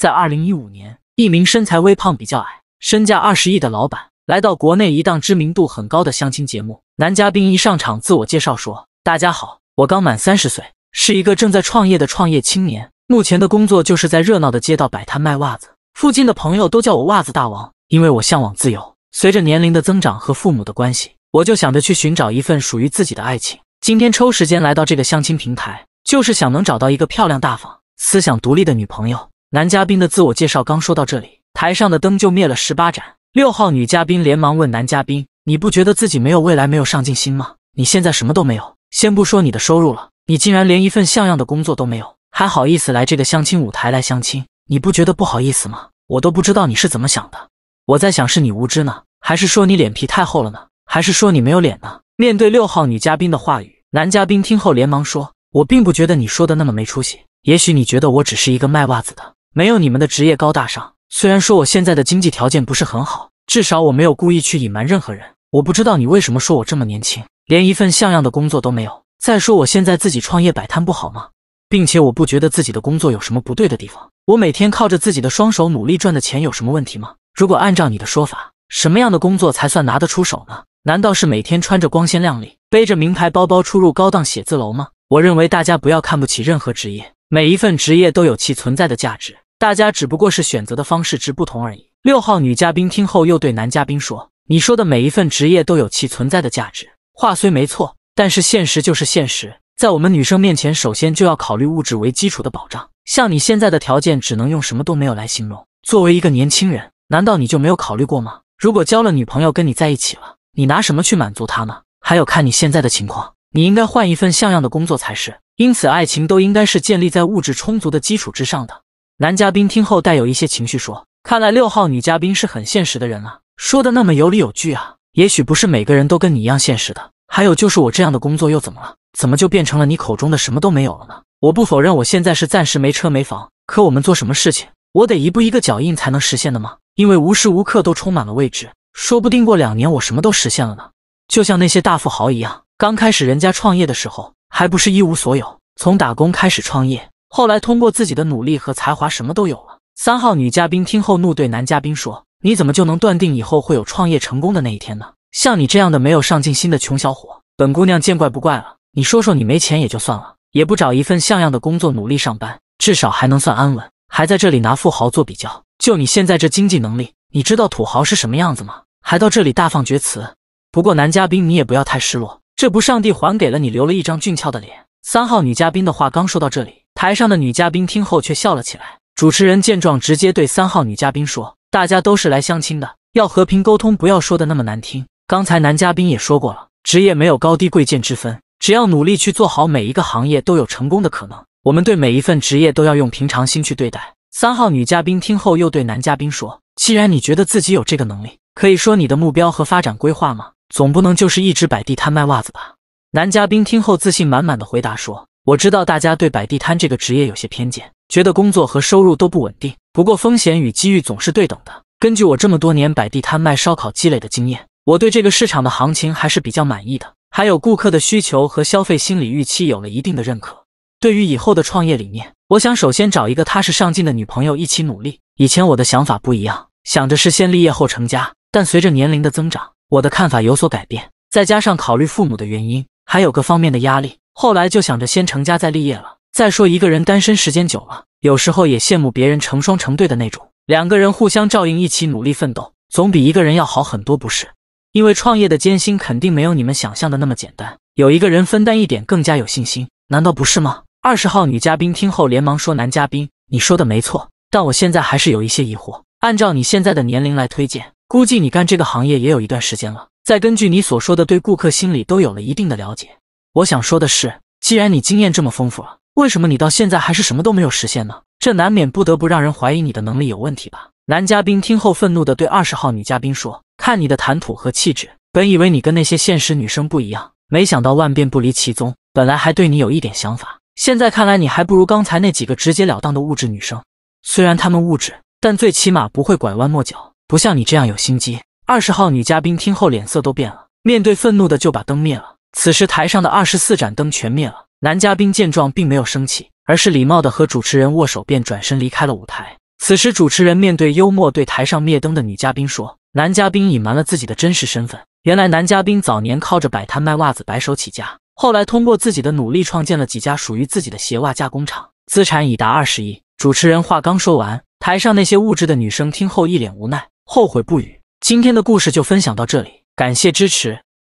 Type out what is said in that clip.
在二零一五年，一名身材微胖、比较矮、身价二十亿的老板来到国内一档知名度很高的相亲节目。男嘉宾一上场，自我介绍说：“大家好，我刚满三十岁，是一个正在创业的创业青年。目前的工作就是在热闹的街道摆摊卖袜子，附近的朋友都叫我‘袜子大王’，因为我向往自由。随着年龄的增长和父母的关系，我就想着去寻找一份属于自己的爱情。今天抽时间来到这个相亲平台，就是想能找到一个漂亮、大方、思想独立的女朋友。”男嘉宾的自我介绍刚说到这里，台上的灯就灭了十八盏。六号女嘉宾连忙问男嘉宾：“你不觉得自己没有未来，没有上进心吗？你现在什么都没有，先不说你的收入了，你竟然连一份像样的工作都没有，还好意思来这个相亲舞台来相亲？你不觉得不好意思吗？我都不知道你是怎么想的。我在想，是你无知呢，还是说你脸皮太厚了呢？还是说你没有脸呢？”面对六号女嘉宾的话语，男嘉宾听后连忙说：“我并不觉得你说的那么没出息。也许你觉得我只是一个卖袜子的。”没有你们的职业高大上。虽然说我现在的经济条件不是很好，至少我没有故意去隐瞒任何人。我不知道你为什么说我这么年轻，连一份像样的工作都没有。再说我现在自己创业摆摊不好吗？并且我不觉得自己的工作有什么不对的地方。我每天靠着自己的双手努力赚的钱有什么问题吗？如果按照你的说法，什么样的工作才算拿得出手呢？难道是每天穿着光鲜亮丽，背着名牌包包出入高档写字楼吗？我认为大家不要看不起任何职业，每一份职业都有其存在的价值。大家只不过是选择的方式之不同而已。六号女嘉宾听后又对男嘉宾说：“你说的每一份职业都有其存在的价值。话虽没错，但是现实就是现实。在我们女生面前，首先就要考虑物质为基础的保障。像你现在的条件，只能用什么都没有来形容。作为一个年轻人，难道你就没有考虑过吗？如果交了女朋友跟你在一起了，你拿什么去满足她呢？还有，看你现在的情况，你应该换一份像样的工作才是。因此，爱情都应该是建立在物质充足的基础之上的。”男嘉宾听后带有一些情绪说：“看来六号女嘉宾是很现实的人啊，说的那么有理有据啊。也许不是每个人都跟你一样现实的。还有就是我这样的工作又怎么了？怎么就变成了你口中的什么都没有了呢？我不否认我现在是暂时没车没房，可我们做什么事情，我得一步一个脚印才能实现的吗？因为无时无刻都充满了未知，说不定过两年我什么都实现了呢。就像那些大富豪一样，刚开始人家创业的时候还不是一无所有，从打工开始创业。”后来通过自己的努力和才华，什么都有了。三号女嘉宾听后怒对男嘉宾说：“你怎么就能断定以后会有创业成功的那一天呢？像你这样的没有上进心的穷小伙，本姑娘见怪不怪了。你说说，你没钱也就算了，也不找一份像样的工作努力上班，至少还能算安稳，还在这里拿富豪做比较。就你现在这经济能力，你知道土豪是什么样子吗？还到这里大放厥词。不过男嘉宾，你也不要太失落，这不上帝还给了你留了一张俊俏的脸。”三号女嘉宾的话刚说到这里。台上的女嘉宾听后却笑了起来。主持人见状，直接对三号女嘉宾说：“大家都是来相亲的，要和平沟通，不要说的那么难听。刚才男嘉宾也说过了，职业没有高低贵贱之分，只要努力去做好每一个行业，都有成功的可能。我们对每一份职业都要用平常心去对待。”三号女嘉宾听后又对男嘉宾说：“既然你觉得自己有这个能力，可以说你的目标和发展规划吗？总不能就是一直摆地摊卖袜子吧？”男嘉宾听后自信满满地回答说。我知道大家对摆地摊这个职业有些偏见，觉得工作和收入都不稳定。不过风险与机遇总是对等的。根据我这么多年摆地摊卖烧烤积累的经验，我对这个市场的行情还是比较满意的。还有顾客的需求和消费心理预期有了一定的认可。对于以后的创业理念，我想首先找一个踏实上进的女朋友一起努力。以前我的想法不一样，想着是先立业后成家。但随着年龄的增长，我的看法有所改变。再加上考虑父母的原因，还有各方面的压力。后来就想着先成家再立业了。再说一个人单身时间久了，有时候也羡慕别人成双成对的那种，两个人互相照应，一起努力奋斗，总比一个人要好很多，不是？因为创业的艰辛肯定没有你们想象的那么简单，有一个人分担一点更加有信心，难道不是吗？二十号女嘉宾听后连忙说：“男嘉宾，你说的没错，但我现在还是有一些疑惑。按照你现在的年龄来推荐，估计你干这个行业也有一段时间了，再根据你所说的，对顾客心理都有了一定的了解。”我想说的是，既然你经验这么丰富了，为什么你到现在还是什么都没有实现呢？这难免不得不让人怀疑你的能力有问题吧？男嘉宾听后愤怒地对二十号女嘉宾说：“看你的谈吐和气质，本以为你跟那些现实女生不一样，没想到万变不离其宗。本来还对你有一点想法，现在看来你还不如刚才那几个直截了当的物质女生。虽然她们物质，但最起码不会拐弯抹角，不像你这样有心机。”二十号女嘉宾听后脸色都变了，面对愤怒的就把灯灭了。此时台上的二十四盏灯全灭了，男嘉宾见状并没有生气，而是礼貌的和主持人握手，便转身离开了舞台。此时主持人面对幽默，对台上灭灯的女嘉宾说：“男嘉宾隐瞒了自己的真实身份，原来男嘉宾早年靠着摆摊卖袜子白手起家，后来通过自己的努力创建了几家属于自己的鞋袜加工厂，资产已达二十亿。”主持人话刚说完，台上那些物质的女生听后一脸无奈，后悔不语。今天的故事就分享到这里，感谢支持。